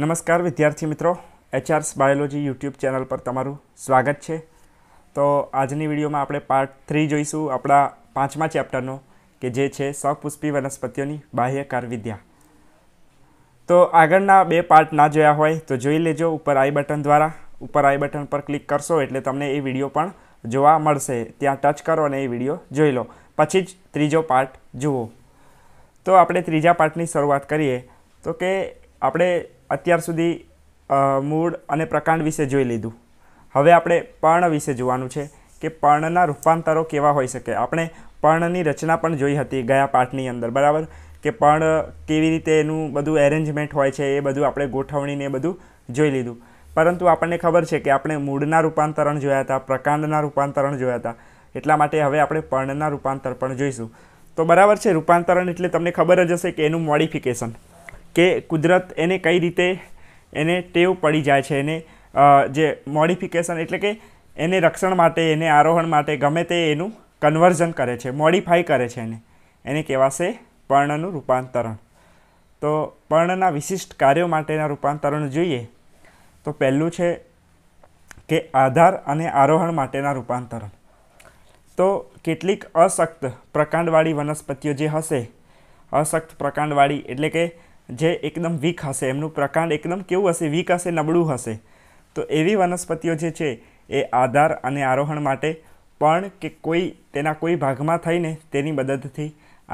નમસ્કાર વિદ્યાર્થી મિત્રો એચઆરસ બાયોલોજી યુટ્યુબ ચેનલ પર તમારું સ્વાગત છે તો આજની વિડીયોમાં આપણે પાર્ટ થ્રી જોઈશું આપણા પાંચમા ચેપ્ટરનો કે જે છે સપુષ્પી વનસ્પતિઓની બાહ્યકાર વિદ્યા તો આગળના બે પાર્ટ ના જોયા હોય તો જોઈ લેજો ઉપર આઈ બટન દ્વારા ઉપર આઈ બટન પર ક્લિક કરશો એટલે તમને એ વિડીયો પણ જોવા મળશે ત્યાં ટચ કરો અને એ વિડીયો જોઈ લો પછી જ ત્રીજો પાર્ટ જુઓ તો આપણે ત્રીજા પાર્ટની શરૂઆત કરીએ તો કે આપણે અત્યાર સુધી મૂળ અને પ્રકાંડ વિશે જોઈ લીધું હવે આપણે પર્ણ વિશે જોવાનું છે કે પર્ણના રૂપાંતરો કેવા હોઈ શકે આપણે પર્ણની રચના પણ જોઈ હતી ગયા પાઠની અંદર બરાબર કે પર્ણ કેવી રીતે એનું બધું એરેન્જમેન્ટ હોય છે એ બધું આપણે ગોઠવણીને બધું જોઈ લીધું પરંતુ આપણને ખબર છે કે આપણે મૂળના રૂપાંતરણ જોયા હતા પ્રકાંડના રૂપાંતરણ જોયા હતા એટલા માટે હવે આપણે પર્ણના રૂપાંતર પણ જોઈશું તો બરાબર છે રૂપાંતરણ એટલે તમને ખબર જ હશે કે એનું મોડિફિકેશન કે કુદરત એને કઈ રીતે એને ટેવ પડી જાય છે એને જે મોડિફિકેશન એટલે કે એને રક્ષણ માટે એને આરોહણ માટે ગમે તે એનું કન્વર્ઝન કરે છે મોડિફાઈ કરે છે એને એને કહેવાશે પર્ણનું રૂપાંતરણ તો પર્ણના વિશિષ્ટ કાર્યો માટેના રૂપાંતરણ જોઈએ તો પહેલું છે કે આધાર અને આરોહણ માટેના રૂપાંતરણ તો કેટલીક અશક્ત પ્રકાંડવાળી વનસ્પતિઓ જે હશે અશક્ત પ્રકાંડવાળી એટલે કે જે એકદમ વીક હશે એમનું પ્રકાંડ એકદમ કેવું હશે વીક હશે નબળું હશે તો એવી વનસ્પતિઓ જે છે એ આધાર અને આરોહણ માટે પણ કે કોઈ તેના કોઈ ભાગમાં થઈને તેની મદદથી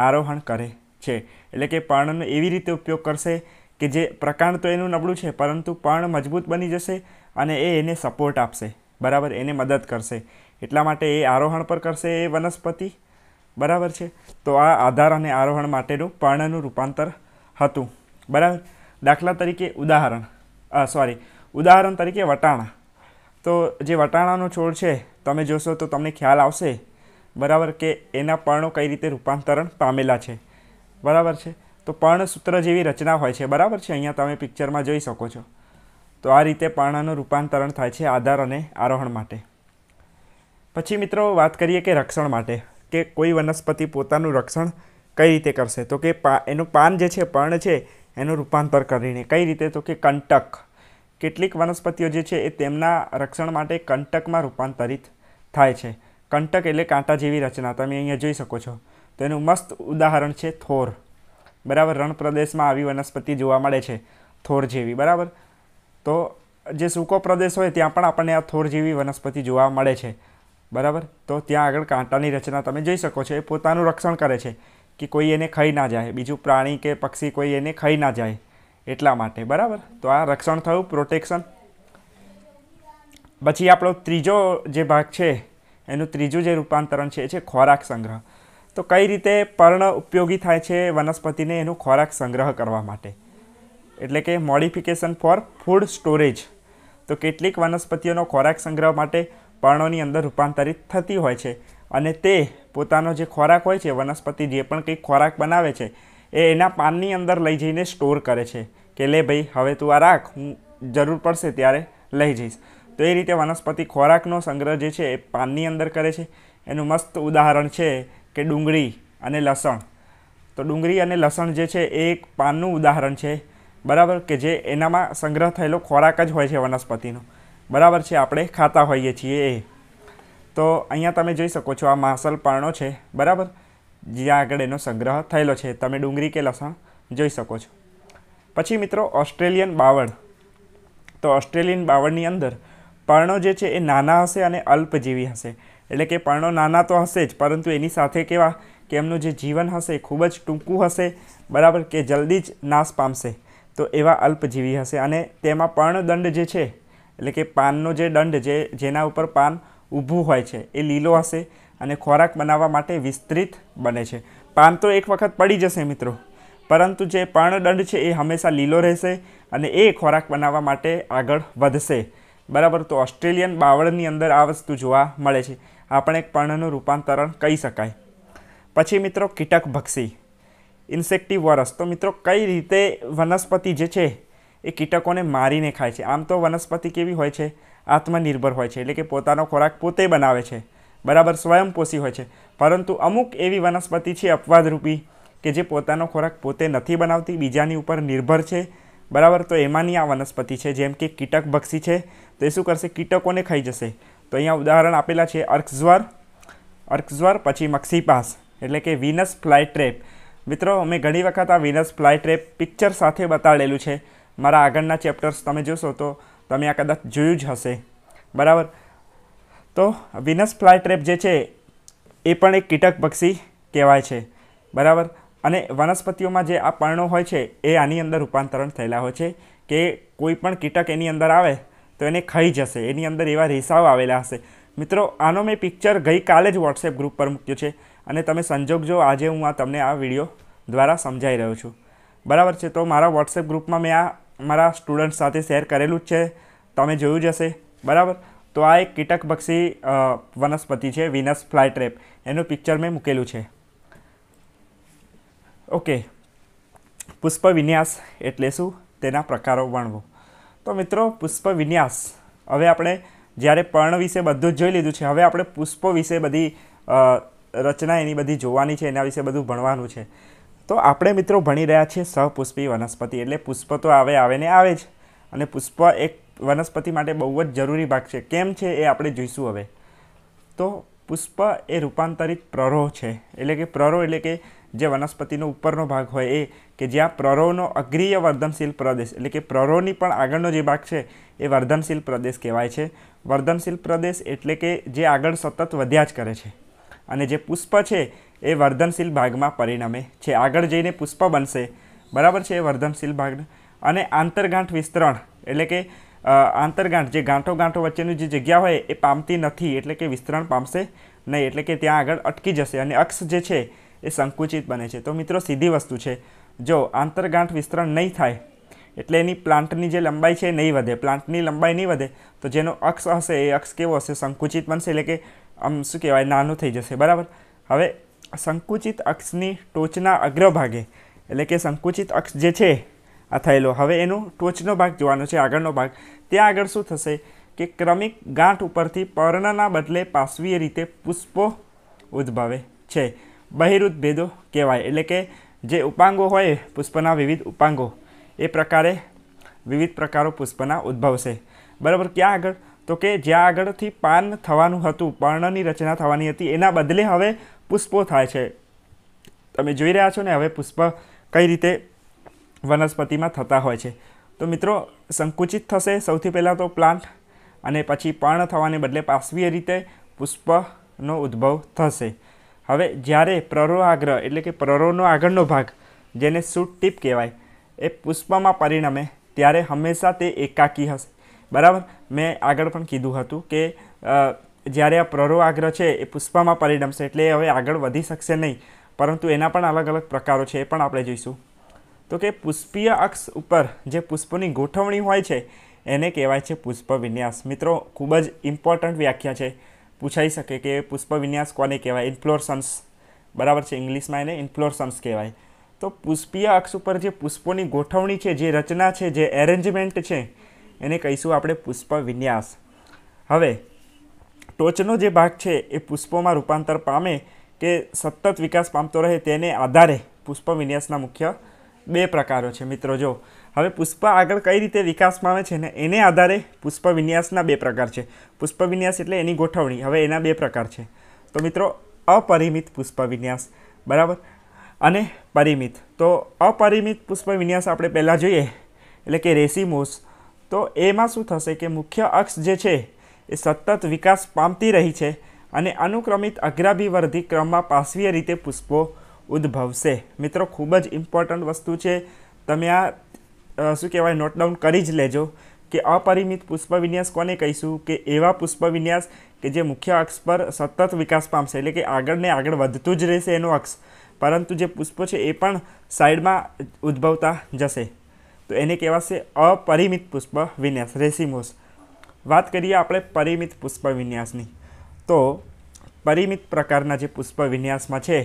આરોહણ કરે છે એટલે કે પર્ણનો એવી રીતે ઉપયોગ કરશે કે જે પ્રકાંડ તો એનું નબળું છે પરંતુ પર્ણ મજબૂત બની જશે અને એ એને સપોર્ટ આપશે બરાબર એને મદદ કરશે એટલા માટે એ આરોહણ પર કરશે એ વનસ્પતિ બરાબર છે તો આ આધાર અને આરોહણ માટેનું પર્ણનું રૂપાંતર હતું બરાબર દાખલા તરીકે ઉદાહરણ સોરી ઉદાહરણ તરીકે વટાણા તો જે વટાણાનો છોડ છે તમે જોશો તો તમને ખ્યાલ આવશે બરાબર કે એના પર્ણો કઈ રીતે રૂપાંતરણ પામેલા છે બરાબર છે તો પર્ણસૂત્ર જેવી રચના હોય છે બરાબર છે અહીંયા તમે પિક્ચરમાં જોઈ શકો છો તો આ રીતે પર્ણનું રૂપાંતરણ થાય છે આધાર અને આરોહણ માટે પછી મિત્રો વાત કરીએ કે રક્ષણ માટે કે કોઈ વનસ્પતિ પોતાનું રક્ષણ કઈ રીતે કરશે તો કે એનું પાન જે છે પર્ણ છે એનું રૂપાંતર કરીને કઈ રીતે તો કે કંટક કેટલીક વનસ્પતિઓ જે છે એ તેમના રક્ષણ માટે કંટકમાં રૂપાંતરિત થાય છે કંટક એટલે કાંટા જેવી રચના તમે અહીંયા જોઈ શકો છો તો એનું મસ્ત ઉદાહરણ છે થોર બરાબર રણપ્રદેશમાં આવી વનસ્પતિ જોવા મળે છે થોર જેવી બરાબર તો જે સૂકો પ્રદેશ હોય ત્યાં પણ આપણને આ થોર જેવી વનસ્પતિ જોવા મળે છે બરાબર તો ત્યાં આગળ કાંટાની રચના તમે જોઈ શકો છો એ પોતાનું રક્ષણ કરે છે કે કોઈ એને ખાઈ ના જાય બીજું પ્રાણી કે પક્ષી કોઈ એને ખાઈ ના જાય એટલા માટે બરાબર તો આ રક્ષણ થયું પ્રોટેક્શન પછી આપણો ત્રીજો જે ભાગ છે એનું ત્રીજું જે રૂપાંતરણ છે એ છે ખોરાક સંગ્રહ તો કઈ રીતે પર્ણ ઉપયોગી થાય છે વનસ્પતિને એનું ખોરાક સંગ્રહ કરવા માટે એટલે કે મોડિફિકેશન ફોર ફૂડ સ્ટોરેજ તો કેટલીક વનસ્પતિઓનો ખોરાક સંગ્રહ માટે પર્ણોની અંદર રૂપાંતરિત થતી હોય છે અને તે પોતાનો જે ખોરાક હોય છે વનસ્પતિ જે પણ કંઈક ખોરાક બનાવે છે એ એના પાનની અંદર લઈ જઈને સ્ટોર કરે છે કે લે ભાઈ હવે તું આ રાખ હું જરૂર પડશે ત્યારે લઈ જઈશ તો એ રીતે વનસ્પતિ ખોરાકનો સંગ્રહ જે છે એ પાનની અંદર કરે છે એનું મસ્ત ઉદાહરણ છે કે ડુંગળી અને લસણ તો ડુંગળી અને લસણ જે છે એ એક પાનનું ઉદાહરણ છે બરાબર કે જે એનામાં સંગ્રહ થયેલો ખોરાક જ હોય છે વનસ્પતિનો બરાબર છે આપણે ખાતા હોઈએ છીએ એ તો અહીંયા તમે જોઈ શકો છો આ માસલ પારણો છે બરાબર જ્યાં આગળ એનો સંગ્રહ થયેલો છે તમે ડુંગળી કે લસણ જોઈ શકો છો પછી મિત્રો ઓસ્ટ્રેલિયન બાવળ તો ઓસ્ટ્રેલિયન બાવળની અંદર પર્ણો જે છે એ નાના હશે અને અલ્પજીવી હશે એટલે કે પર્ણો નાના તો હશે જ પરંતુ એની સાથે કેવા કે એમનું જે જીવન હશે ખૂબ જ ટૂંકું હશે બરાબર કે જલ્દી જ નાશ પામશે તો એવા અલ્પજીવી હશે અને તેમાં પર્ણદંડ જે છે એટલે કે પાનનો જે દંડ જે જેના ઉપર પાન ઊભું હોય છે એ લીલો હશે અને ખોરાક બનાવવા માટે વિસ્તૃત બને છે પાન તો એક વખત પડી જશે મિત્રો પરંતુ જે પર્ણદંડ છે એ હંમેશા લીલો રહેશે અને એ ખોરાક બનાવવા માટે આગળ વધશે બરાબર તો ઓસ્ટ્રેલિયન બાવળની અંદર આ વસ્તુ જોવા મળે છે આપણે એક પર્ણનું રૂપાંતરણ કહી શકાય પછી મિત્રો કીટક ભક્ષી ઇન્સેક્ટિવોરસ તો મિત્રો કઈ રીતે વનસ્પતિ જે છે એ કીટકોને મારીને ખાય છે આમ તો વનસ્પતિ કેવી હોય છે આત્મનિર્ભર હોય છે એટલે કે પોતાનો ખોરાક પોતે બનાવે છે બરાબર સ્વયંપોષી હોય છે પરંતુ અમુક એવી વનસ્પતિ છે અપવાદરૂપી કે જે પોતાનો ખોરાક પોતે નથી બનાવતી બીજાની ઉપર નિર્ભર છે બરાબર તો એમાંની આ વનસ્પતિ છે જેમ કે કીટક ભક્ષી છે તો એ શું કરશે કીટકોને ખાઈ જશે તો અહીંયા ઉદાહરણ આપેલા છે અર્કઝ્વર અર્કઝ્વર પછી મક્સીપાસ એટલે કે વિનસ ફ્લાય ટ્રેપ મિત્રો અમે ઘણી વખત આ વિનસ ફ્લાય ટ્રેપ પિક્ચર સાથે બતાડેલું છે મારા આગળના ચેપ્ટર્સ તમે જોશો તો તમે આ કદાચ જોયું જ હશે બરાબર તો વિનસ ફ્લાય ટ્રેપ જે છે એ પણ એક કીટક પક્ષી કહેવાય છે બરાબર અને વનસ્પતિઓમાં જે આ પર્ણો હોય છે એ આની અંદર રૂપાંતરણ થયેલા હોય છે કે કોઈ પણ કીટક એની અંદર આવે તો એને ખાઈ જશે એની અંદર એવા રેસાઓ આવેલા હશે મિત્રો આનો મેં પિક્ચર ગઈકાલે જ વોટ્સએપ ગ્રુપ પર મૂક્યો છે અને તમે સંજોગ જો આજે હું આ તમને આ વિડીયો દ્વારા સમજાઈ રહ્યો છું બરાબર છે તો મારા વોટ્સએપ ગ્રુપમાં મેં આ મારા સ્ટુડન્ટ સાથે શેર કરેલું જ છે તમે જોયું જ હશે બરાબર તો આ એક કીટકભક્ષી વનસ્પતિ છે વિનસ ફ્લાય ટ્રેપ એનું પિક્ચર મેં મૂકેલું છે ઓકે પુષ્પ વિન્યાસ એટલે શું તેના પ્રકારો વણવો તો મિત્રો પુષ્પ વિન્યાસ હવે આપણે જ્યારે પર્ણ વિશે બધું જ જોઈ લીધું છે હવે આપણે પુષ્પો વિશે બધી રચના એની બધી જોવાની છે એના વિશે બધું ભણવાનું છે તો આપણે મિત્રો ભણી રહ્યા છીએ સહપુષ્પી વનસ્પતિ એટલે પુષ્પ તો આવે આવે ને આવે જ અને પુષ્પ એક વનસ્પતિ માટે બહુ જ જરૂરી ભાગ છે કેમ છે એ આપણે જોઈશું હવે તો પુષ્પ એ રૂપાંતરિત પ્રરોહ છે એટલે કે પ્રરોહ એટલે કે જે વનસ્પતિનો ઉપરનો ભાગ હોય એ કે જ્યાં પ્રરોહનો અગ્રીય વર્ધનશીલ પ્રદેશ એટલે કે પ્રરોહની પણ આગળનો જે ભાગ છે એ વર્ધનશીલ પ્રદેશ કહેવાય છે વર્ધનશીલ પ્રદેશ એટલે કે જે આગળ સતત વધ્યા જ કરે છે અને જે પુષ્પ છે એ વર્ધનશીલ ભાગમાં પરિણમે છે આગળ જઈને પુષ્પ બનશે બરાબર છે એ વર્ધનશીલ ભાગ અને આંતરગાંઠ વિસ્તરણ એટલે કે આંતરગાંઠ જે ગાંઠો ગાંઠો વચ્ચેની જે જગ્યા હોય એ પામતી નથી એટલે કે વિસ્તરણ પામશે નહીં એટલે કે ત્યાં આગળ અટકી જશે અને અક્ષ જે છે એ સંકુચિત બને છે તો મિત્રો સીધી વસ્તુ છે જો આંતરગાંઠ વિસ્તરણ નહીં થાય એટલે એની પ્લાન્ટની જે લંબાઈ છે એ નહીં વધે પ્લાન્ટની લંબાઈ નહીં વધે તો જેનો અક્ષ હશે એ અક્ષ કેવો હશે સંકુચિત બનશે એટલે કે આમ શું કહેવાય નાનું થઈ જશે બરાબર હવે સંકુચિત અક્ષની ટોચના અગ્રભાગે એટલે કે સંકુચિત અક્ષ જે છે આ થયેલો હવે એનો ટોચનો ભાગ જોવાનો છે આગળનો ભાગ ત્યાં આગળ શું થશે કે ક્રમિક ગાંઠ ઉપરથી પર્ણના બદલે પાશ્વીય રીતે પુષ્પો ઉદ્ભવે છે બહિરુદ્ધ કહેવાય એટલે કે જે ઉપાંગો હોય પુષ્પના વિવિધ ઉપાંગો એ પ્રકારે વિવિધ પ્રકારો પુષ્પના ઉદ્ભવશે બરાબર ક્યાં આગળ તો કે જ્યાં આગળથી પાન થવાનું હતું પર્ણની રચના થવાની હતી એના બદલે હવે પુષ્પો થાય છે તમે જોઈ રહ્યા છો ને હવે પુષ્પ કઈ રીતે વનસ્પતિમાં થતા હોય છે તો મિત્રો સંકુચિત થશે સૌથી પહેલાં તો પ્લાન્ટ અને પછી પર્ણ થવાને બદલે પાશ્વીય રીતે પુષ્પનો ઉદ્ભવ થશે હવે જ્યારે પ્રરોઆગ્રહ એટલે કે પ્રરોનો આગળનો ભાગ જેને સૂટ ટીપ કહેવાય એ પુષ્પમાં પરિણમે ત્યારે હંમેશા તે એકાકી હશે બરાબર મેં આગળ પણ કીધું હતું કે જ્યારે આ પ્રરો આગ્રહ છે એ પુષ્પામાં પરિણમશે એટલે હવે આગળ વધી શકશે નહીં પરંતુ એના પણ અલગ અલગ પ્રકારો છે એ પણ આપણે જોઈશું તો કે પુષ્પીય અક્ષ ઉપર જે પુષ્પોની ગોઠવણી હોય છે એને કહેવાય છે પુષ્પ વિન્યાસ મિત્રો ખૂબ જ ઇમ્પોર્ટન્ટ વ્યાખ્યા છે પૂછાઈ શકે કે પુષ્પ વિન્યાસ કોને કહેવાય ઇન્ફ્લોરસન્સ બરાબર છે ઇંગ્લિશમાં એને ઇન્ફ્લોરસન્સ કહેવાય તો પુષ્પીય અક્ષ ઉપર જે પુષ્પોની ગોઠવણી છે જે રચના છે જે એરેન્જમેન્ટ છે એને કહીશું આપણે પુષ્પ વિન્યાસ હવે ટોચનો જે ભાગ છે એ પુષ્પોમાં રૂપાંતર પામે કે સતત વિકાસ પામતો રહે તેને આધારે પુષ્પ વિન્યાસના મુખ્ય બે પ્રકારો છે મિત્રો જો હવે પુષ્પ આગળ કઈ રીતે વિકાસ પામે છે ને એને આધારે પુષ્પ વિન્યાસના બે પ્રકાર છે પુષ્પ વિન્યાસ એટલે એની ગોઠવણી હવે એના બે પ્રકાર છે તો મિત્રો અપરિમિત પુષ્પ વિન્યાસ બરાબર અને પરિમિત તો અપરિમિત પુષ્પ વિન્યાસ આપણે પહેલાં જોઈએ એટલે કે રેસિમોસ તો એમાં શું થશે કે મુખ્ય અક્ષ જે છે એ સતત વિકાસ પામતી રહી છે અને અનુક્રમિત અગ્રાભિવર્ધી ક્રમમાં પાશ્વીય રીતે પુષ્પો ઉદ્ભવશે મિત્રો ખૂબ જ ઇમ્પોર્ટન્ટ વસ્તુ છે તમે આ શું કહેવાય નોટ ડાઉન કરી જ લેજો કે અપરિમિત પુષ્પવિન્યાસ કોને કહીશું કે એવા પુષ્પવિન્યાસ કે જે મુખ્ય અક્ષ પર સતત વિકાસ પામશે એટલે કે આગળને આગળ વધતું જ રહેશે એનો અક્ષ પરંતુ જે પુષ્પો છે એ પણ સાઈડમાં ઉદ્ભવતા જશે તો એને કહેવાશે અપરિમિત પુષ્પ વિન્યાસ રેસિમોસ વાત કરીએ આપણે પરિમિત પુષ્પ વિન્યાસની તો પરિમિત પ્રકારના જે પુષ્પ વિન્યાસમાં છે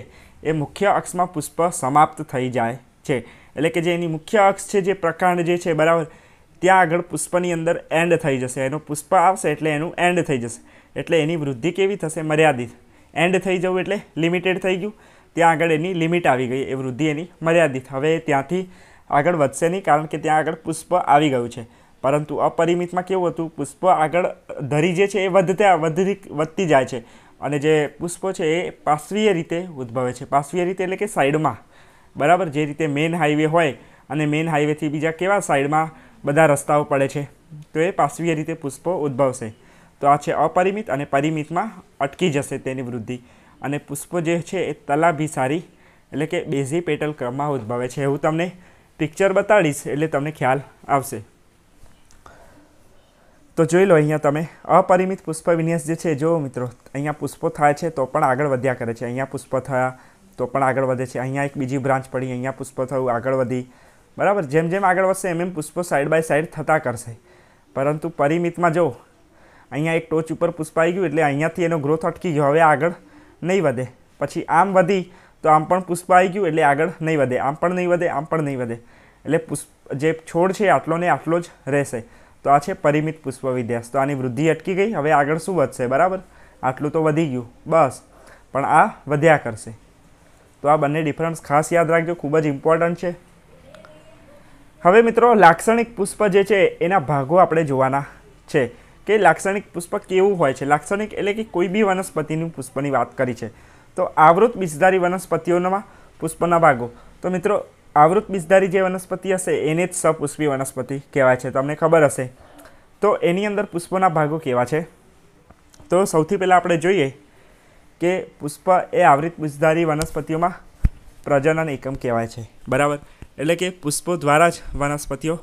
એ મુખ્ય અક્ષમાં પુષ્પ સમાપ્ત થઈ જાય છે એટલે કે જે એની મુખ્ય અક્ષ છે જે પ્રકાંડ જે છે બરાબર ત્યાં આગળ પુષ્પની અંદર એન્ડ થઈ જશે એનું પુષ્પ આવશે એટલે એનું એન્ડ થઈ જશે એટલે એની વૃદ્ધિ કેવી થશે મર્યાદિત એન્ડ થઈ જવું એટલે લિમિટેડ થઈ ગયું ત્યાં આગળ એની લિમિટ આવી ગઈ એ વૃદ્ધિ એની મર્યાદિત હવે ત્યાંથી આગળ વધશે નહીં કારણ કે ત્યાં આગળ પુષ્પ આવી ગયું છે પરંતુ અપરિમિતમાં કેવું હતું પુષ્પ આગળ ધરી જે છે એ વધતા વધતી વધતી જાય છે અને જે પુષ્પ છે એ પાશ્વીય રીતે ઉદ્ભવે છે પાશ્વીય રીતે એટલે કે સાઈડમાં બરાબર જે રીતે મેઇન હાઈવે હોય અને મેઇન હાઈવેથી બીજા કેવા સાઈડમાં બધા રસ્તાઓ પડે છે તો એ પાશ્વીય રીતે પુષ્પો ઉદ્ભવશે તો આ છે અપરિમિત અને પરિમિતમાં અટકી જશે તેની વૃદ્ધિ અને પુષ્પો જે છે એ તલાભિસારી એટલે કે બેઝી પેટલ ક્રમમાં ઉદ્ભવે છે હું તમને પિક્ચર બતાડીશ એટલે તમને ખ્યાલ આવશે તો જોઈ લો અહીંયા તમે અપરિમિત પુષ્પ વિન્યાસ જે છે જો મિત્રો અહીંયા પુષ્પો થાય છે તો પણ આગળ વધ્યા કરે છે અહીંયા પુષ્પ થયા તો પણ આગળ વધે છે અહીંયા એક બીજી બ્રાન્ચ પડી અહીંયા પુષ્પ થયું આગળ વધી બરાબર જેમ જેમ આગળ વધશે એમ એમ પુષ્પો સાઈડ બાય સાઈડ થતા કરશે પરંતુ પરિમિતમાં જો અહીંયા એક ટોચ ઉપર પુષ્પ આવી ગયું એટલે અહીંયાથી એનો ગ્રોથ અટકી ગયો હવે આગળ નહીં વધે પછી આમ વધી તો આમ પણ પુષ્પ આવી ગયું એટલે આગળ નહીં વધે આમ પણ નહીં વધે આમ પણ નહીં વધે એટલે પુષ્પ જે છોડ છે આટલો ને આટલો જ રહેશે તો આ છે પરિમિત પુષ્પ વિધ્યાસ તો આની વૃદ્ધિ અટકી ગઈ હવે આગળ શું વધશે બરાબર આટલું તો વધી ગયું બસ પણ આ વધ્યા કરશે તો આ બંને ડિફરન્સ ખાસ યાદ રાખજો ખૂબ જ ઇમ્પોર્ટન્ટ છે હવે મિત્રો લાક્ષણિક પુષ્પ જે છે એના ભાગો આપણે જોવાના છે કે લાક્ષણિક પુષ્પ કેવું હોય છે લાક્ષણિક એટલે કે કોઈ બી વનસ્પતિનું પુષ્પની વાત કરી છે તો આવૃત બીજધારી વનસ્પતિઓના પુષ્પના ભાગો તો મિત્રો આવૃત બીજધારી જે વનસ્પતિ હશે એને જ સપુષ્પી વનસ્પતિ કહેવાય છે તમને ખબર હશે તો એની અંદર પુષ્પોના ભાગો કેવા છે તો સૌથી પહેલાં આપણે જોઈએ કે પુષ્પ એ આવૃત બીજધારી વનસ્પતિઓમાં પ્રજનન એકમ કહેવાય છે બરાબર એટલે કે પુષ્પો દ્વારા જ વનસ્પતિઓ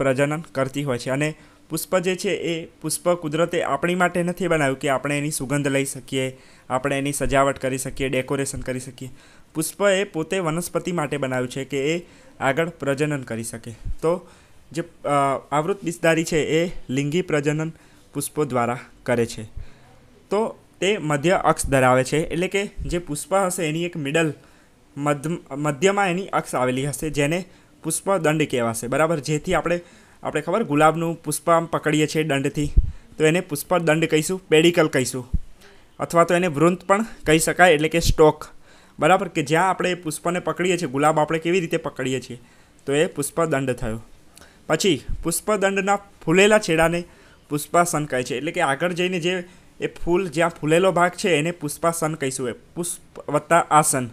પ્રજનન કરતી હોય છે અને પુષ્પ જે છે એ પુષ્પ કુદરતે આપણી માટે નથી બનાવ્યું કે આપણે એની સુગંધ લઈ શકીએ આપણે એની સજાવટ કરી શકીએ ડેકોરેશન કરી શકીએ પુષ્પ એ પોતે વનસ્પતિ માટે બનાવ્યું છે કે એ આગળ પ્રજનન કરી શકે તો જે આવૃત બિસ્દારી છે એ લિંગી પ્રજનન પુષ્પો દ્વારા કરે છે તો તે મધ્ય અક્ષ ધરાવે છે એટલે કે જે પુષ્પ હશે એની એક મિડલ મધ મધ્યમાં એની અક્ષ આવેલી હશે જેને પુષ્પ દંડ કહેવાશે બરાબર જેથી આપણે આપણે ખબર ગુલાબનું પુષ્પ આમ પકડીએ છીએ દંડથી તો એને પુષ્પ દંડ કહીશું પેડિકલ કહીશું અથવા તો એને વૃંત પણ કહી શકાય એટલે કે સ્ટોક બરાબર કે જ્યાં આપણે પુષ્પને પકડીએ છીએ ગુલાબ આપણે કેવી રીતે પકડીએ છીએ તો એ પુષ્પદંડ થયો પછી પુષ્પદંડના ફૂલેલા છેડાને પુષ્પાસન કહે છે એટલે કે આગળ જઈને જે એ ફૂલ જ્યાં ફૂલેલો ભાગ છે એને પુષ્પાસન કહીશું એ પુષ્પ વત્તા આસન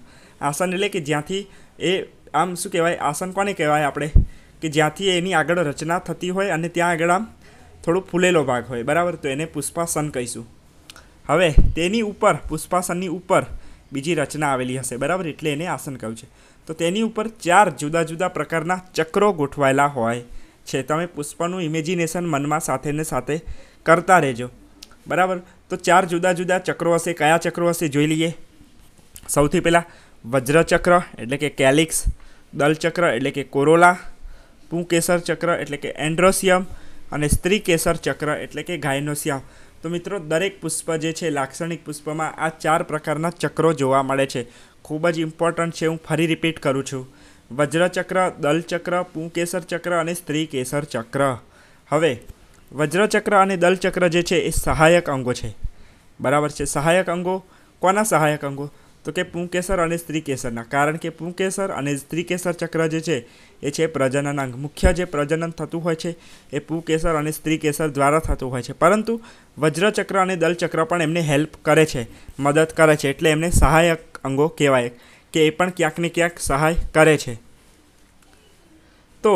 આસન એટલે કે જ્યાંથી એ આમ શું કહેવાય આસન કોને કહેવાય આપણે કે જ્યાંથી એની આગળ રચના થતી હોય અને ત્યાં આગળ આમ થોડો ફૂલેલો ભાગ હોય બરાબર તો એને પુષ્પાસન કહીશું હવે તેની ઉપર પુષ્પાસનની ઉપર બીજી રચના આવેલી હશે બરાબર એટલે એને આસન કહ્યું છે તો તેની ઉપર ચાર જુદા જુદા પ્રકારના ચક્રો ગોઠવાયેલા હોય છે તમે પુષ્પનું ઇમેજિનેશન મનમાં સાથેને સાથે કરતા રહેજો બરાબર તો ચાર જુદા જુદા ચક્રો હશે કયા ચક્રો હશે જોઈ લઈએ સૌથી પહેલાં વજ્રચક્ર એટલે કે કેલિક્સ દલચક્ર એટલે કે કોરોલા પુંકેસર ચક્ર એટલે કે એન્ડ્રોસિયમ અને સ્ત્રી કેસર ચક્ર એટલે કે ગાયનોસિયમ તો મિત્રો દરેક પુષ્પ જે છે લાક્ષણિક પુષ્પમાં આ ચાર પ્રકારના ચક્રો જોવા મળે છે ખૂબ જ ઇમ્પોર્ટન્ટ છે હું ફરી રિપીટ કરું છું વજ્રચક્ર દલચક્ર પૂંકેસર ચક્ર અને સ્ત્રી કેસર ચક્ર હવે વજ્રચક્ર અને દલચક્ર જે છે એ સહાયક અંગો છે બરાબર છે સહાયક અંગો કોના સહાયક અંગો તો કે પુંકેસર અને સ્ત્રી કેસરના કારણ કે પુંકેસર અને સ્ત્રી કેસર ચક્ર જે છે એ છે પ્રજનન અંગ મુખ્ય જે પ્રજનન થતું હોય છે એ પુકેસર અને સ્ત્રી કેસર દ્વારા થતું હોય છે પરંતુ વજ્રચક્ર અને દલચક્ર પણ એમને હેલ્પ કરે છે મદદ કરે છે એટલે એમને સહાયક અંગો કહેવાય કે એ પણ ક્યાંક ને ક્યાંક સહાય કરે છે તો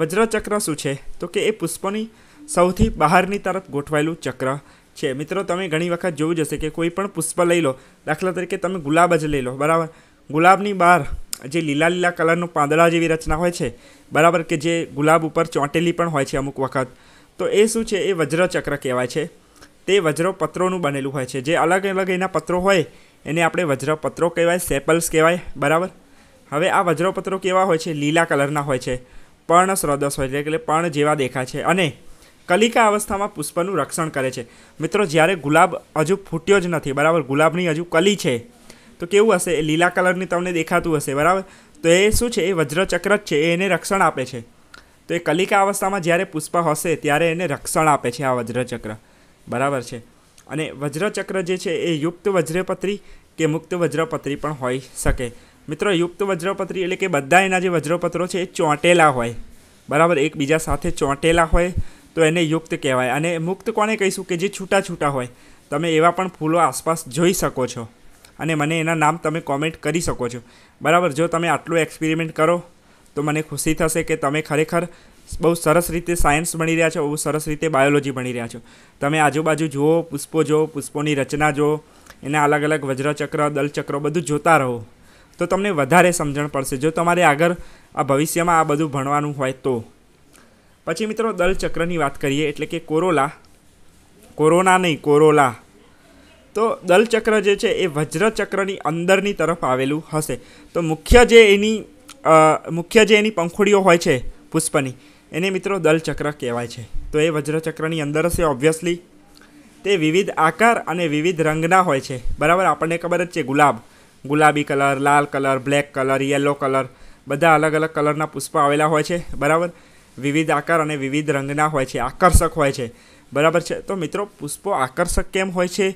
વજ્રચક્ર શું છે તો કે એ પુષ્પની સૌથી બહારની તરફ ગોઠવાયેલું ચક્ર છે મિત્રો તમે ઘણી વખત જોયું જશે કે કોઈ પણ પુષ્પ લઈ લો દાખલા તરીકે તમે ગુલાબ જ લઈ લો બરાબર ગુલાબની બહાર જે લીલા લીલા કલરનું પાંદડા જેવી રચના હોય છે બરાબર કે જે ગુલાબ ઉપર ચોંટેલી પણ હોય છે અમુક વખત તો એ શું છે એ વજ્રચક્ર કહેવાય છે તે વજ્ર પત્રોનું બનેલું હોય છે જે અલગ અલગ એના પત્રો હોય એને આપણે વજ્રપત્રો કહેવાય સેપલ્સ કહેવાય બરાબર હવે આ વજ્રપત્રો કેવા હોય છે લીલા કલરના હોય છે પર્ણ સ્રોદસ હોય છે એટલે પર્ણ જેવા દેખાય છે અને કલિકા અવસ્થામાં પુષ્પનું રક્ષણ કરે છે મિત્રો જ્યારે ગુલાબ હજુ ફૂટ્યો જ નથી બરાબર ગુલાબની હજુ કલી છે તો કેવું હશે એ લીલા કલરની તમને દેખાતું હશે બરાબર તો એ શું છે એ વજ્રચક્ર જ છે એને રક્ષણ આપે છે તો એ કલિકા અવસ્થામાં જ્યારે પુષ્પ હશે ત્યારે એને રક્ષણ આપે છે આ વજ્રચક્ર બરાબર છે અને વજ્રચક્ર જે છે એ યુક્ત વજ્રપત્રી કે મુક્ત વજ્રપત્રી પણ હોઈ શકે મિત્રો યુક્ત વજ્રપત્રી એટલે કે બધા એના જે વજ્રપત્રો છે એ ચોંટેલા હોય બરાબર એકબીજા સાથે ચોંટેલા હોય તો એને યુક્ત કહેવાય અને મુક્ત કોને કહીશું કે જે છૂટા છૂટા હોય તમે એવા પણ ફૂલો આસપાસ જોઈ શકો છો અને મને એના નામ તમે કોમેન્ટ કરી શકો છો બરાબર જો તમે આટલું એક્સપેરિમેન્ટ કરો તો મને ખુશી થશે કે તમે ખરેખર બહુ સરસ રીતે સાયન્સ ભણી રહ્યા છો બહુ સરસ રીતે બાયોલોજી ભણી રહ્યા છો તમે આજુબાજુ જુઓ પુષ્પો જુઓ પુષ્પોની રચના જુઓ એના અલગ અલગ વજ્રચક્ર દલચક્ર બધું જોતા રહો તો તમને વધારે સમજણ પડશે જો તમારે આગળ આ ભવિષ્યમાં આ બધું ભણવાનું હોય તો પછી મિત્રો દલચક્રની વાત કરીએ એટલે કે કોરોલા કોરોના નહીં કોરોલા તો દલચક્ર જે છે એ વજ્રચક્રની અંદરની તરફ આવેલું હશે તો મુખ્ય જે એની મુખ્ય જે એની પંખુડીઓ હોય છે પુષ્પની એને મિત્રો દલચક્ર કહેવાય છે તો એ વજ્રચક્રની અંદર હશે ઓબ્વિયસલી તે વિવિધ આકાર અને વિવિધ રંગના હોય છે બરાબર આપણને ખબર જ છે ગુલાબ ગુલાબી કલર લાલ colour black colour yellow colour બધા અલગ અલગ કલરના પુષ્પ આવેલા હોય છે બરાબર વિવિધ આકાર અને વિવિધ રંગના હોય છે આકર્ષક હોય છે બરાબર છે તો મિત્રો પુષ્પો આકર્ષક કેમ હોય છે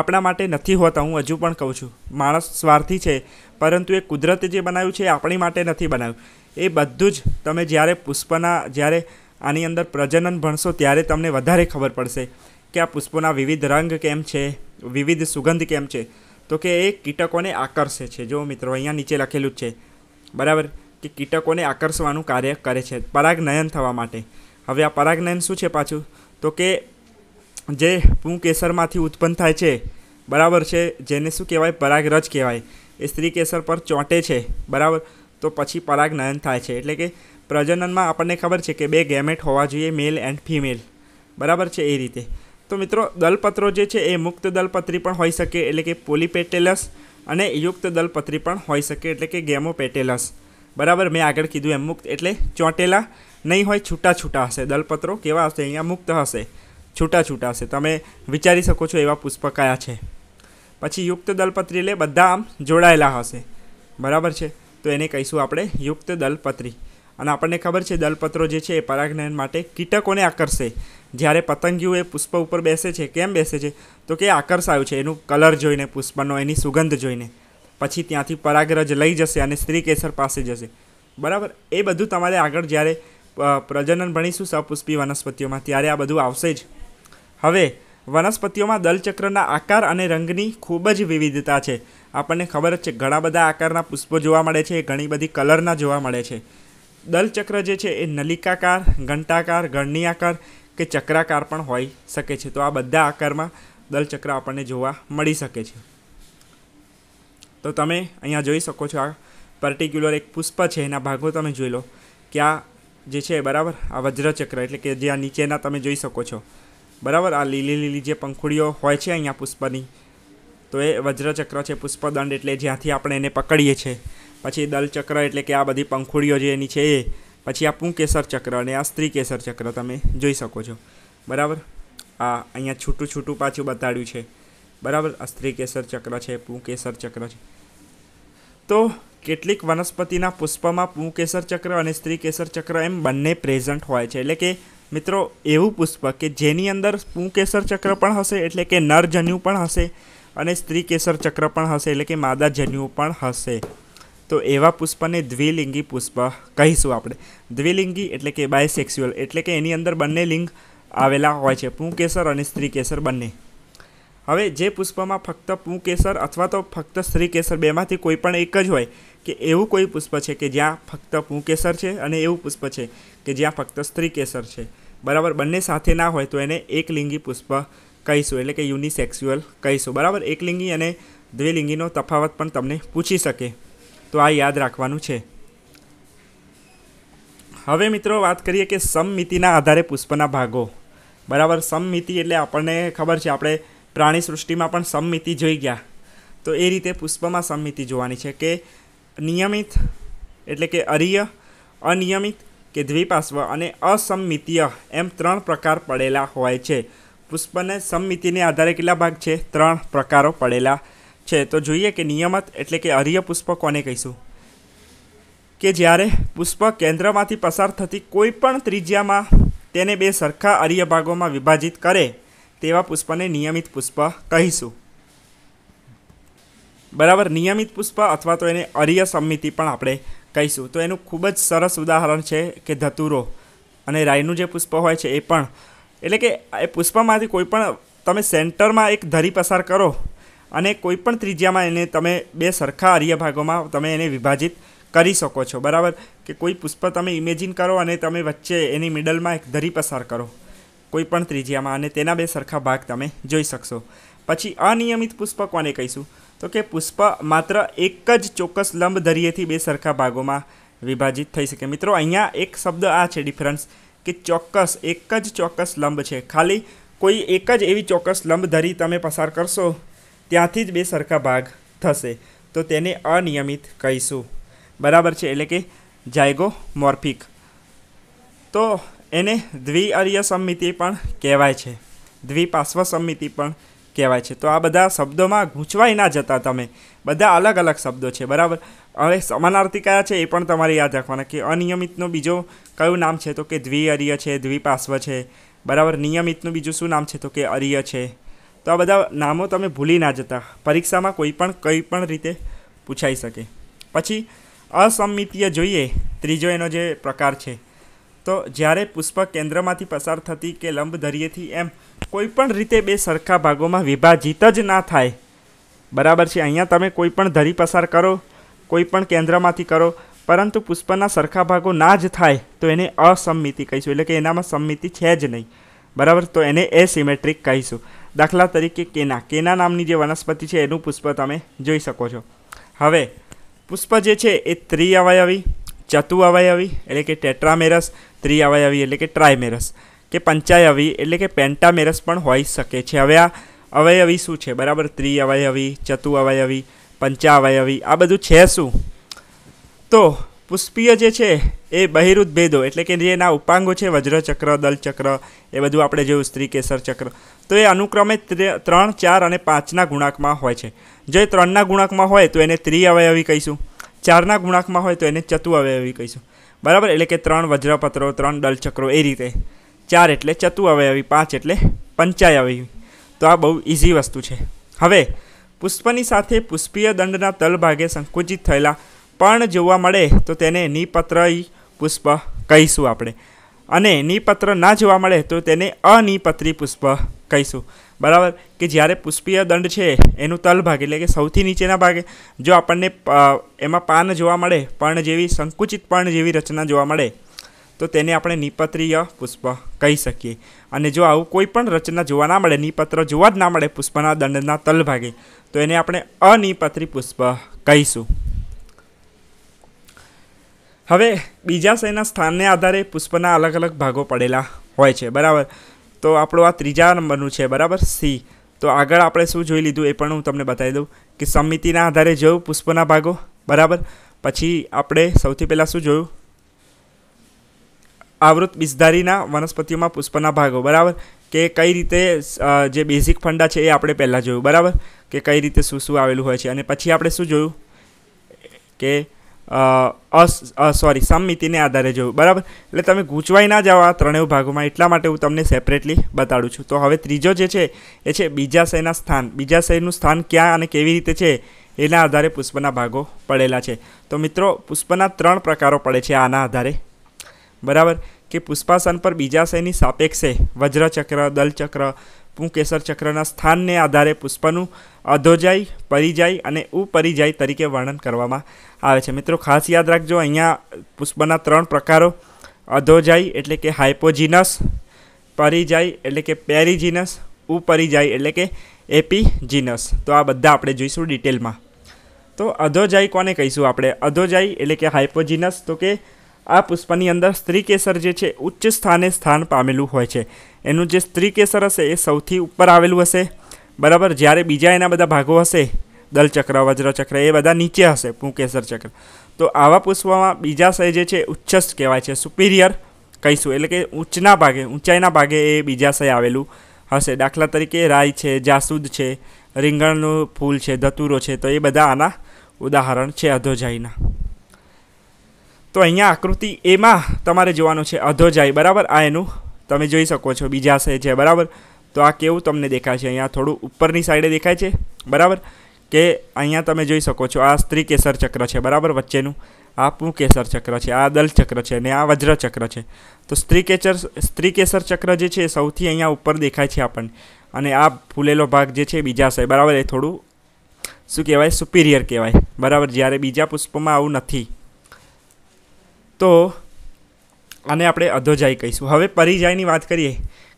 આપણા માટે નથી હોતા હું હજુ પણ કહું છું માણસ સ્વાર્થી છે પરંતુ એ કુદરતે જે બનાવ્યું છે એ આપણી માટે નથી બનાવ્યું એ બધું જ તમે જ્યારે પુષ્પના જ્યારે આની અંદર પ્રજનન ભણશો ત્યારે તમને વધારે ખબર પડશે કે આ પુષ્પોના વિવિધ રંગ કેમ છે વિવિધ સુગંધ કેમ છે તો કે એ કીટકોને આકર્ષે છે જો મિત્રો અહીંયા નીચે લખેલું જ છે બરાબર કે કીટકોને આકર્ષવાનું કાર્ય કરે છે પરાગનયન થવા માટે હવે આ પરાગનયન શું છે પાછું તો કે જે પુંકેસરમાંથી ઉત્પન્ન થાય છે બરાબર છે જેને શું કહેવાય પરાગરજ કહેવાય એ સ્ત્રી કેસર પર ચોંટે છે બરાબર તો પછી પરાગનયન થાય છે એટલે કે પ્રજનનમાં આપણને ખબર છે કે બે ગેમેટ હોવા જોઈએ મેલ એન્ડ ફિમેલ બરાબર છે એ રીતે તો મિત્રો દલપત્રો જે છે એ મુક્ત દલપત્રી પણ હોઈ શકે એટલે કે પોલીપેટેલસ અને યુક્ત દલપત્રી પણ હોઈ શકે એટલે કે ગેમોપેટેલસ બરાબર મેં આગળ કીધું એમ મુક્ત એટલે ચોંટેલા નહીં હોય છૂટા છૂટા હશે દલપત્રો કેવા હશે અહીંયા મુક્ત હશે છૂટા છૂટા હશે તમે વિચારી શકો છો એવા પુષ્પ કયા છે પછી યુક્ત દલપત્રી એટલે બધા આમ જોડાયેલા હશે બરાબર છે તો એને કહીશું આપણે યુક્ત દલપત્રી અને આપણને ખબર છે દલપત્રો જે છે એ પરાગનયન માટે કીટકોને આકર્ષે જ્યારે પતંગિયું એ પુષ્પ ઉપર બેસે છે કેમ બેસે છે તો કે આકર્ષાયું છે એનું કલર જોઈને પુષ્પનો એની સુગંધ જોઈને પછી ત્યાંથી પરાગરજ લઈ જશે અને સ્ત્રી કેસર પાસે જશે બરાબર એ બધું તમારે આગળ જ્યારે પ્રજનન ભણીશું સપુષ્પી વનસ્પતિઓમાં ત્યારે આ બધું આવશે જ હવે વનસ્પતિઓમાં દલચક્રના આકાર અને રંગની ખૂબ જ વિવિધતા છે આપણને ખબર જ છે ઘણા બધા આકારના પુષ્પો જોવા મળે છે ઘણી બધી કલરના જોવા મળે છે દલચક્ર જે છે એ નલિકાકાર ઘંટાકાર ગળની આકાર કે ચક્રાકાર પણ હોઈ શકે છે તો આ બધા આકારમાં દલચક્ર આપણને જોવા મળી શકે છે તો તમે અહીંયા જોઈ શકો છો આ પર્ટિક્યુલર એક પુષ્પ છે એના ભાગો તમે જોઈ લો કે આ જે છે બરાબર આ વજ્રચક્ર એટલે કે જે આ નીચેના તમે જોઈ શકો છો બરાબર આ લીલી લીલી જે પંખુડીઓ હોય છે અહીંયા પુષ્પની તો એ વજ્રચક્ર છે પુષ્પદંડ એટલે જ્યાંથી આપણે એને પકડીએ છીએ પછી દલચક્ર એટલે કે આ બધી પંખુડીઓ જે એની છે એ પછી આ પુંકેસર ચક્ર અને આ સ્ત્રી કેસર ચક્ર તમે જોઈ શકો છો બરાબર આ અહીંયા છૂટું છૂટું પાછું બતાડ્યું છે બરાબર આ સ્ત્રી કેસર ચક્ર છે પુંકેસર ચક્ર છે તો કેટલીક વનસ્પતિના પુષ્પમાં પૂકેસર ચક્ર અને સ્ત્રી કેસર ચક્ર એમ બંને પ્રેઝન્ટ હોય છે એટલે કે મિત્રો એવું પુષ્પ કે જેની અંદર પૂકેસર ચક્ર પણ હશે એટલે કે નરજન્યુ પણ હશે અને સ્ત્રી કેસર ચક્ર પણ હશે એટલે કે માદા જન્યુ પણ હશે તો એવા પુષ્પને દ્વિલિંગી પુષ્પ કહીશું આપણે દ્વિલિંગી એટલે કે બાયસેક્સ્યુઅલ એટલે કે એની અંદર બંને લિંગ આવેલા હોય છે પૂકેસર અને સ્ત્રી કેસર બંને હવે જે પુષ્પમાં ફક્ત પુકેસર અથવા તો ફક્ત શ્રીકેસર બેમાંથી કોઈ પણ એક જ હોય કે એવું કોઈ પુષ્પ છે કે જ્યાં ફક્ત પુકેસર છે અને એવું પુષ્પ છે કે જ્યાં ફક્ત સ્ત્રીકેસર છે બરાબર બંને સાથે ના હોય તો એને એકલિંગી પુષ્પ કહીશું એટલે કે યુનિસેક્સ્યુઅલ કહીશું બરાબર એકલિંગી અને દ્વિલિંગીનો તફાવત પણ તમને પૂછી શકે તો આ યાદ રાખવાનું છે હવે મિત્રો વાત કરીએ કે સમમિતિના આધારે પુષ્પના ભાગો બરાબર સમમિતિ એટલે આપણને ખબર છે આપણે પ્રાણી સૃષ્ટિમાં પણ સમમિતિ જોઈ ગયા તો એ રીતે પુષ્પમાં સમમિતિ જોવાની છે કે નિયમિત એટલે કે અરિય અનિયમિત કે દ્વિપાશ્વ અને અસમમિતીય એમ ત્રણ પ્રકાર પડેલા હોય છે પુષ્પને સમમિતિને આધારે કેટલા ભાગ છે ત્રણ પ્રકારો પડેલા છે તો જોઈએ કે નિયમત એટલે કે અરિય પુષ્પ કોને કહીશું કે જ્યારે પુષ્પ કેન્દ્રમાંથી પસાર થતી કોઈ પણ ત્રિજ્યામાં તેને બે સરખા અરિય ભાગોમાં વિભાજિત કરે તેવા પુષ્પને નિયમિત પુષ્પ કહીશું બરાબર નિયમિત પુષ્પ અથવા તો એને અરિય સમિતિ પણ આપણે કહીશું તો એનું ખૂબ જ સરસ ઉદાહરણ છે કે ધતુરો અને રાયનું જે પુષ્પ હોય છે એ પણ એટલે કે એ પુષ્પમાંથી કોઈ પણ તમે સેન્ટરમાં એક ધરી પસાર કરો અને કોઈ પણ ત્રિજ્યામાં એને તમે બે સરખા અરિય ભાગોમાં તમે એને વિભાજિત કરી શકો છો બરાબર કે કોઈ પુષ્પ તમે ઇમેજિન કરો અને તમે વચ્ચે એની મિડલમાં એક ધરી પસાર કરો કોઈપણ ત્રિજ્યામાં અને તેના બે સરખા ભાગ તમે જોઈ શકશો પછી અનિયમિત પુષ્પ કોને કહીશું તો કે પુષ્પ માત્ર એક જ ચોક્કસ લંબ ધરીએથી બે સરખા ભાગોમાં વિભાજિત થઈ શકે મિત્રો અહીંયા એક શબ્દ આ છે ડિફરન્સ કે ચોક્કસ એક જ ચોક્કસ લંબ છે ખાલી કોઈ એક જ એવી ચોક્કસ લંબ ધરી તમે પસાર કરશો ત્યાંથી જ બે સરખા ભાગ થશે તો તેને અનિયમિત કહીશું બરાબર છે એટલે કે જાયગો મોર્ફિક તો એને દ્વિઅર્ય સમિતિ પણ કહેવાય છે દ્વિપાશ્વ સમિતિ પણ કહેવાય છે તો આ બધા શબ્દોમાં ગૂંચવાઈ ના જતા તમે બધા અલગ અલગ શબ્દો છે બરાબર હવે સમાનાર્થી કયા છે એ પણ તમારે યાદ રાખવાના કે અનિયમિતનું બીજો કયું નામ છે તો કે દ્વિઅર્ય છે દ્વિપાશ્વ છે બરાબર નિયમિતનું બીજું શું નામ છે તો કે અર્ય છે તો આ બધા નામો તમે ભૂલી ના જતા પરીક્ષામાં કોઈ પણ કંઈ પણ રીતે પૂછાઈ શકે પછી અસંમિતીય જોઈએ ત્રીજો એનો જે પ્રકાર છે તો જ્યારે પુષ્પ કેન્દ્રમાંથી પસાર થતી કે લંબ ધરીએથી એમ કોઈપણ રીતે બે સરખા ભાગોમાં વિભાજિત જ ના થાય બરાબર છે અહીંયા તમે કોઈ પણ ધરી પસાર કરો કોઈપણ કેન્દ્રમાંથી કરો પરંતુ પુષ્પના સરખા ભાગો ના જ થાય તો એને અસમમિતિ કહીશું એટલે કે એનામાં સંમિતિ છે જ નહીં બરાબર તો એને એસિમેટ્રિક કહીશું દાખલા તરીકે કેના કેના નામની જે વનસ્પતિ છે એનું પુષ્પ તમે જોઈ શકો છો હવે પુષ્પ જે છે એ ત્રિઅવયવી ચતુ અવયવી એટલે કે ટેટ્રામેરસ ત્રિ ત્રિઅવયવી એટલે કે ટ્રાયમેરસ કે પંચાયવી એટલે કે પેન્ટામેરસ પણ હોઈ શકે છે હવે આ અવયવી શું છે બરાબર ત્રિ ત્રિઅવયવી ચતુઅવયવી પંચાવયવી આ બધું છે શું તો પુષ્પીય જે છે એ બહિરુદ્ભેદો એટલે કે જે એના ઉપાંગો છે વજ્રચક્ર દલચક્ર એ બધું આપણે જોયું સ્ત્રી કેસર ચક્ર તો એ અનુક્રમે ત્રણ ચાર અને પાંચના ગુણાંકમાં હોય છે જો એ ત્રણના ગુણાંકમાં હોય તો એને ત્રિ અવયવી કહીશું ચારના ગુણાંકમાં હોય તો એને ચતુ ચતુઅવયવી કહીશું બરાબર એટલે કે ત્રણ વજ્રપત્રો ત્રણ દલચક્રો એ રીતે ચાર એટલે ચતુઅવયવી પાંચ એટલે પંચાયવયવી તો આ બહુ ઇઝી વસ્તુ છે હવે પુષ્પની સાથે પુષ્પીય દંડના તલ ભાગે સંકુચિત થયેલા પણ જોવા મળે તો તેને નિપત્રય પુષ્પ કહીશું આપણે અને નિપત્ર ના જોવા મળે તો તેને અનિપત્રી પુષ્પ કહીશું બરાબર કે જ્યારે પુષ્પીય દંડ છે એનું તલ ભાગ એટલે કે સૌથી નીચેના ભાગે જો આપણને એમાં પાન જોવા મળે પર્ણ જેવી સંકુચિત પર્ણ જેવી રચના જોવા મળે તો તેને આપણે નિપત્રીય પુષ્પ કહી શકીએ અને જો આવું કોઈ પણ રચના જોવા ના મળે નિપત્ર જોવા જ ના મળે પુષ્પના દંડના તલ ભાગે તો એને આપણે અનિપત્રી પુષ્પ કહીશું હવે બીજા શયના સ્થાનને આધારે પુષ્પના અલગ અલગ ભાગો પડેલા હોય છે બરાબર તો આપણો આ ત્રીજા નંબરનું છે બરાબર સી તો આગળ આપણે શું જોઈ લીધું એ પણ હું તમને બતાવી દઉં કે સમિતિના આધારે જોયું પુષ્પના ભાગો બરાબર પછી આપણે સૌથી પહેલાં શું જોયું આવૃત બીજધારીના વનસ્પતિઓમાં પુષ્પના ભાગો બરાબર કે કઈ રીતે જે બેઝિક ફંડા છે એ આપણે પહેલાં જોયું બરાબર કે કઈ રીતે શું શું આવેલું હોય છે અને પછી આપણે શું જોયું કે સોરી સમમિતિને આધારે જોયું બરાબર એટલે તમે ગૂંચવાઈ ના જાઓ આ ત્રણેય ભાગોમાં એટલા માટે હું તમને સેપરેટલી બતાડું છું તો હવે ત્રીજો જે છે એ છે બીજા શયના સ્થાન બીજા શયનું સ્થાન ક્યાં અને કેવી રીતે છે એના આધારે પુષ્પના ભાગો પડેલા છે તો મિત્રો પુષ્પના ત્રણ પ્રકારો પડે છે આના આધારે બરાબર કે પુષ્પાસન પર બીજા બીજાશયની સાપેક્ષે વજ્રચક્ર દલચક્ર પુંકેસર ચક્રના સ્થાનને આધારે પુષ્પનું અધોજાય પરિજાય અને ઉપરિજાય તરીકે વર્ણન કરવામાં આવે છે મિત્રો ખાસ યાદ રાખજો અહીંયા પુષ્પના ત્રણ પ્રકારો અધોજાય એટલે કે હાઇપોજીનસ પરિજાય એટલે કે પેરીજીનસ ઉપરિજાય એટલે કે એપીજીનસ તો આ બધા આપણે જોઈશું ડિટેલમાં તો અધોજાય કોને કહીશું આપણે અધોજાય એટલે કે હાઇપોજીનસ તો કે આ પુષ્પની અંદર સ્ત્રી કેસર જે છે ઉચ્ચ સ્થાને સ્થાન પામેલું હોય છે એનું જે સ્ત્રી કેસર હશે એ સૌથી ઉપર આવેલું હશે બરાબર જ્યારે બીજા એના બધા ભાગો હશે દલચક્ર વજ્રચક્ર એ બધા નીચે હશે પુંકેસર ચક્ર તો આવા પુષ્પમાં બીજા સય જે છે ઉચ્ચસ્થ કહેવાય છે સુપિરિયર કહીશું એટલે કે ઉંચના ભાગે ઊંચાઈના ભાગે એ બીજા શય આવેલું હશે દાખલા તરીકે રાય છે જાસૂદ છે રીંગણનું ફૂલ છે ધતુરો છે તો એ બધા આના ઉદાહરણ છે અધોજાઈના તો અહીંયા આકૃતિ એમાં તમારે જોવાનું છે અધોજાઈ બરાબર આ એનું તમે જોઈ શકો છો બીજા છે છે બરાબર તો આ કેવું તમને દેખાય છે અહીંયા થોડું ઉપરની સાઈડે દેખાય છે બરાબર કે અહીંયા તમે જોઈ શકો છો આ સ્ત્રી કેસર ચક્ર છે બરાબર વચ્ચેનું આ પૂ કેસર ચક્ર છે આ દલ ચક્ર છે અને આ વજ્ર ચક્ર છે તો સ્ત્રી કેચર સ્ત્રી કેસર ચક્ર જે છે સૌથી અહીંયા ઉપર દેખાય છે આપણને અને આ ફૂલેલો ભાગ જે છે બીજા છે બરાબર એ થોડું શું કહેવાય સુપિરિયર કહેવાય બરાબર જ્યારે બીજા પુષ્પમાં આવું નથી તો આને આપણે અધોજાય કહીશું હવે પરિજયની વાત કરીએ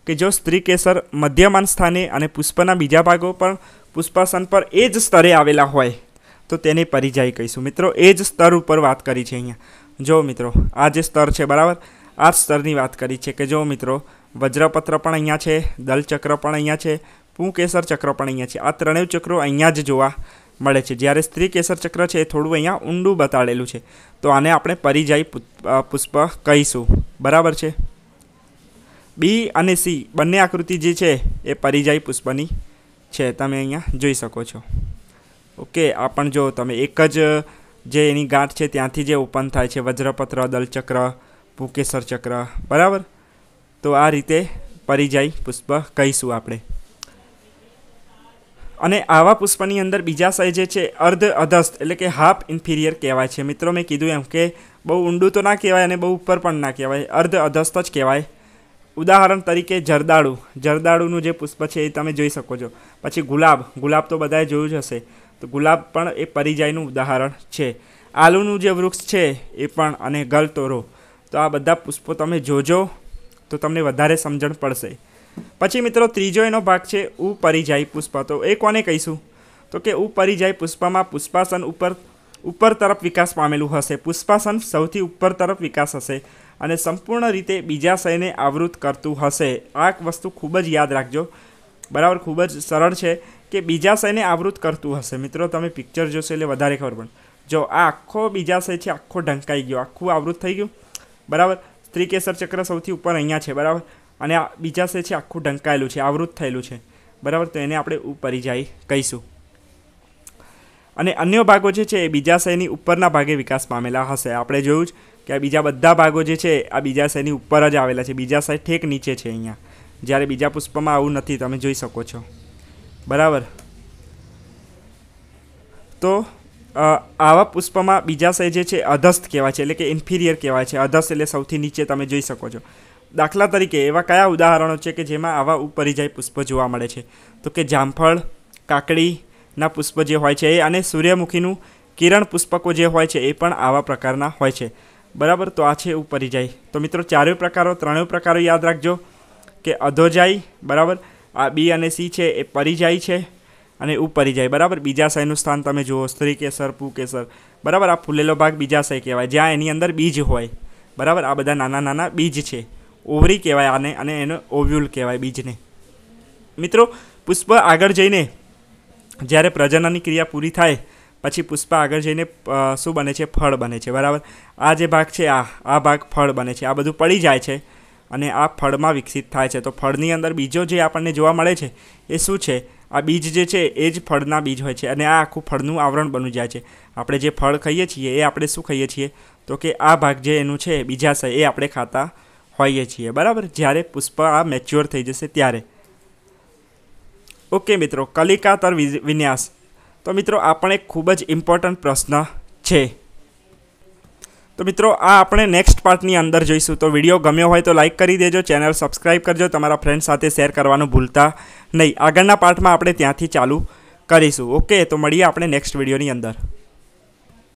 કે જો સ્ત્રી કેસર મધ્યમાન સ્થાને અને પુષ્પના બીજા ભાગો પણ પુષ્પાસન પર એ જ સ્તરે આવેલા હોય તો તેને પરિજય કહીશું મિત્રો એ જ સ્તર ઉપર વાત કરી છે અહીંયા જો મિત્રો આ જે સ્તર છે બરાબર આ સ્તરની વાત કરી છે કે જો મિત્રો વજ્રપત્ર પણ અહીંયા છે દલચક્ર પણ અહીંયા છે પૂંકેસર ચક્ર પણ અહીંયા છે આ ત્રણેય ચક્રો અહીંયા જ જોવા મળે છે જ્યારે સ્ત્રી કેસર ચક્ર છે એ થોડું અહીંયા ઊંડું બતાડેલું છે તો આને આપણે પરિજાય પુષ્પ કહીશું બરાબર છે બી અને સી બંને આકૃતિ જે છે એ પરિજાય પુષ્પની છે તમે અહીંયા જોઈ શકો છો ઓકે આ પણ જો તમે એક જ જે એની ગાંઠ છે ત્યાંથી જે ઓપન થાય છે વજ્રપત્ર દલચક્ર ભૂકેસર ચક્ર બરાબર તો આ રીતે પરિજાય પુષ્પ કહીશું આપણે અને આવા પુષ્પની અંદર બીજા સાઇઝે છે અર્ધ અધસ્ત એટલે કે હાફ ઇન્ફિરિયર કહેવાય છે મિત્રો મેં કીધું એમ કે બહુ ઊંડું તો ના કહેવાય અને બહુ ઉપર પણ ના કહેવાય અર્ધ અધસ્ત જ કહેવાય ઉદાહરણ તરીકે જરદાળુ જરદાળુનું જે પુષ્પ છે એ તમે જોઈ શકો છો પછી ગુલાબ ગુલાબ તો બધાએ જોયું જ હશે તો ગુલાબ પણ એ પરિજાયનું ઉદાહરણ છે આલુનું જે વૃક્ષ છે એ પણ અને ગલતોરો તો આ બધા પુષ્પો તમે જોજો તો તમને વધારે સમજણ પડશે પછી મિત્રો ત્રીજો એનો ભાગ છે ઉ ઉપરિજાય પુષ્પા તો એ કોને કહીશું તો કે ઉ ઉપરિજાય પુષ્પામાં પુષ્પાસન ઉપર ઉપર તરફ વિકાસ પામેલું હશે પુષ્પાસન સૌથી ઉપર તરફ વિકાસ હશે અને સંપૂર્ણ રીતે બીજા શયને આવૃત કરતું હશે આ વસ્તુ ખૂબ જ યાદ રાખજો બરાબર ખૂબ જ સરળ છે કે બીજા શયને આવૃત કરતું હશે મિત્રો તમે પિક્ચર જોશો એટલે વધારે ખબર પડે જો આ આખો બીજા શય છે આખો ઢંકાઈ ગયો આખું આવૃત થઈ ગયું બરાબર સ્ત્રીકેસર ચક્ર સૌથી ઉપર અહીંયા છે બરાબર અને આ બીજાશે છે આખું ઢંકાયેલું છે આવૃત થયેલું છે બરાબર તો એને આપણે ઉપરિજાય કહીશું અને અન્ય ભાગો જે છે એ બીજાશયની ઉપરના ભાગે વિકાસ પામેલા હશે આપણે જોયું જ કે આ બીજા બધા ભાગો જે છે આ બીજાશયની ઉપર જ આવેલા છે બીજાશય ઠેક નીચે છે અહીંયા જ્યારે બીજા પુષ્પમાં આવું નથી તમે જોઈ શકો છો બરાબર તો આવા પુષ્પમાં બીજાશય જે છે અધસ્ત કહેવાય છે એટલે કે ઇન્ફિરિયર કહેવાય છે અધસ્ત એટલે સૌથી નીચે તમે જોઈ શકો છો દાખલા તરીકે એવા કયા ઉદાહરણો છે કે જેમાં આવા ઉપરિજાય પુષ્પ જોવા મળે છે તો કે જામફળ કાકડીના પુષ્પ જે હોય છે એ અને સૂર્યમુખીનું કિરણ પુષ્પકો જે હોય છે એ પણ આવા પ્રકારના હોય છે બરાબર તો આ છે ઉપરિજાય તો મિત્રો ચારેય પ્રકારો ત્રણેય પ્રકારો યાદ રાખજો કે અધોજાય બરાબર આ બી અને સી છે એ પરિજાય છે અને ઉપરિજાય બરાબર બીજા શયનું સ્થાન તમે જુઓ સ્ત્રી કેસર પુકેસર બરાબર આ ફૂલેલો ભાગ બીજા શય કહેવાય જ્યાં એની અંદર બીજ હોય બરાબર આ બધા નાના નાના બીજ છે ઓવરી કહેવાય આને અને એનો ઓવ્યુલ કહેવાય બીજને મિત્રો પુષ્પ આગળ જઈને જ્યારે પ્રજનનની ક્રિયા પૂરી થાય પછી પુષ્પ આગળ જઈને શું બને છે ફળ બને છે બરાબર આ જે ભાગ છે આ આ ભાગ ફળ બને છે આ બધું પડી જાય છે અને આ ફળમાં વિકસિત થાય છે તો ફળની અંદર બીજો જે આપણને જોવા મળે છે એ શું છે આ બીજ જે છે એ જ ફળના બીજ હોય છે અને આ આખું ફળનું આવરણ બની જાય છે આપણે જે ફળ ખાઈએ છીએ એ આપણે શું ખાઈએ છીએ તો કે આ ભાગ જે એનું છે બીજાશય એ આપણે ખાતા હોઈએ છીએ બરાબર જ્યારે પુષ્પ આ મેચ્યોર થઈ જશે ત્યારે ઓકે મિત્રો કલિકાતર વિન્યાસ તો મિત્રો આ પણ એક ખૂબ જ ઇમ્પોર્ટન્ટ પ્રશ્ન છે તો મિત્રો આ આપણે નેક્સ્ટ પાર્ટની અંદર જોઈશું તો વિડીયો ગમ્યો હોય તો લાઇક કરી દેજો ચેનલ સબસ્ક્રાઈબ કરજો તમારા ફ્રેન્ડ સાથે શેર કરવાનું ભૂલતા નહીં આગળના પાર્ટમાં આપણે ત્યાંથી ચાલુ કરીશું ઓકે તો મળીએ આપણે નેક્સ્ટ વિડીયોની અંદર